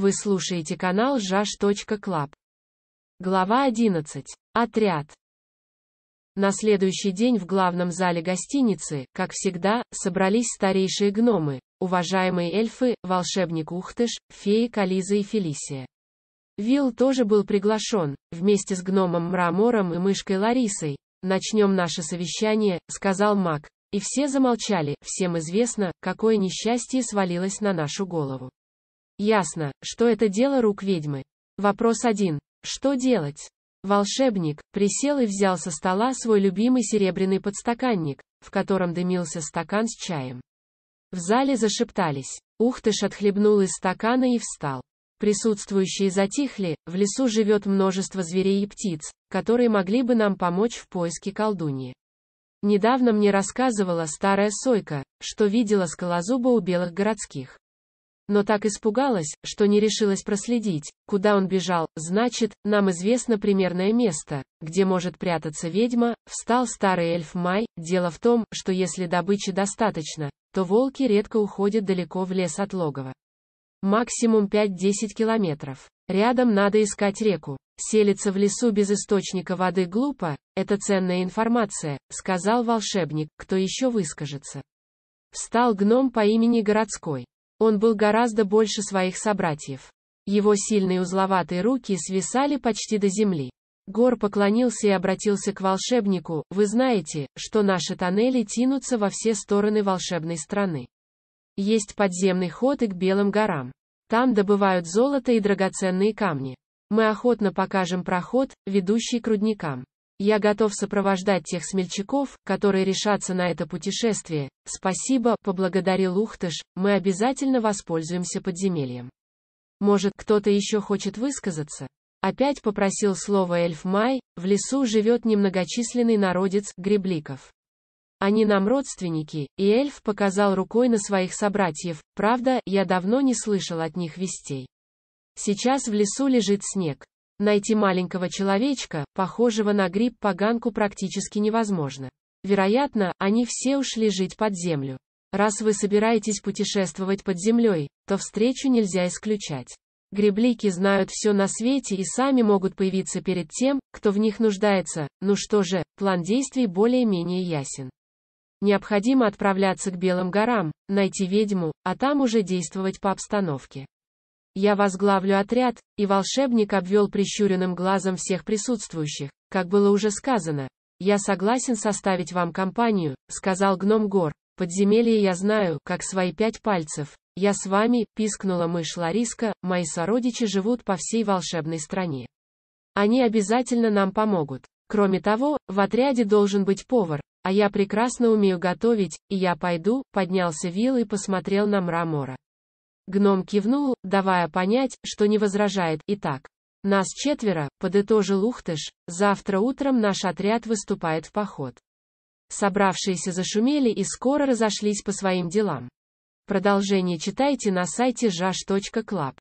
Вы слушаете канал жаж.клаб. Глава 11. Отряд. На следующий день в главном зале гостиницы, как всегда, собрались старейшие гномы, уважаемые эльфы, волшебник Ухтыш, феи Кализа и Фелисия. Вил тоже был приглашен, вместе с гномом Мрамором и мышкой Ларисой. «Начнем наше совещание», — сказал маг. И все замолчали, всем известно, какое несчастье свалилось на нашу голову. Ясно, что это дело рук ведьмы. Вопрос один: Что делать? Волшебник присел и взял со стола свой любимый серебряный подстаканник, в котором дымился стакан с чаем. В зале зашептались. Ухтыш отхлебнул из стакана и встал. Присутствующие затихли, в лесу живет множество зверей и птиц, которые могли бы нам помочь в поиске колдуньи. Недавно мне рассказывала старая сойка, что видела скалозуба у белых городских но так испугалась, что не решилась проследить, куда он бежал, значит, нам известно примерное место, где может прятаться ведьма, встал старый эльф Май, дело в том, что если добычи достаточно, то волки редко уходят далеко в лес от логова. Максимум 5-10 километров. Рядом надо искать реку. Селиться в лесу без источника воды глупо, это ценная информация, сказал волшебник, кто еще выскажется. Встал гном по имени Городской. Он был гораздо больше своих собратьев. Его сильные узловатые руки свисали почти до земли. Гор поклонился и обратился к волшебнику, «Вы знаете, что наши тоннели тянутся во все стороны волшебной страны. Есть подземный ход и к Белым горам. Там добывают золото и драгоценные камни. Мы охотно покажем проход, ведущий к рудникам. Я готов сопровождать тех смельчаков, которые решатся на это путешествие. Спасибо, поблагодарил Ухтыш, мы обязательно воспользуемся подземельем. Может, кто-то еще хочет высказаться? Опять попросил слово эльф Май, в лесу живет немногочисленный народец, гребликов. Они нам родственники, и эльф показал рукой на своих собратьев, правда, я давно не слышал от них вестей. Сейчас в лесу лежит снег. Найти маленького человечка, похожего на гриб-поганку практически невозможно. Вероятно, они все ушли жить под землю. Раз вы собираетесь путешествовать под землей, то встречу нельзя исключать. Греблики знают все на свете и сами могут появиться перед тем, кто в них нуждается, ну что же, план действий более-менее ясен. Необходимо отправляться к Белым горам, найти ведьму, а там уже действовать по обстановке. Я возглавлю отряд, и волшебник обвел прищуренным глазом всех присутствующих. Как было уже сказано, я согласен составить вам компанию, сказал гном Гор. Подземелье я знаю, как свои пять пальцев. Я с вами, пискнула мышь Лариска, мои сородичи живут по всей волшебной стране. Они обязательно нам помогут. Кроме того, в отряде должен быть повар, а я прекрасно умею готовить, и я пойду, поднялся Вил и посмотрел на Мрамора. Гном кивнул, давая понять, что не возражает. и так. нас четверо, подытожил Ухтыш, завтра утром наш отряд выступает в поход. Собравшиеся зашумели и скоро разошлись по своим делам. Продолжение читайте на сайте jash.club.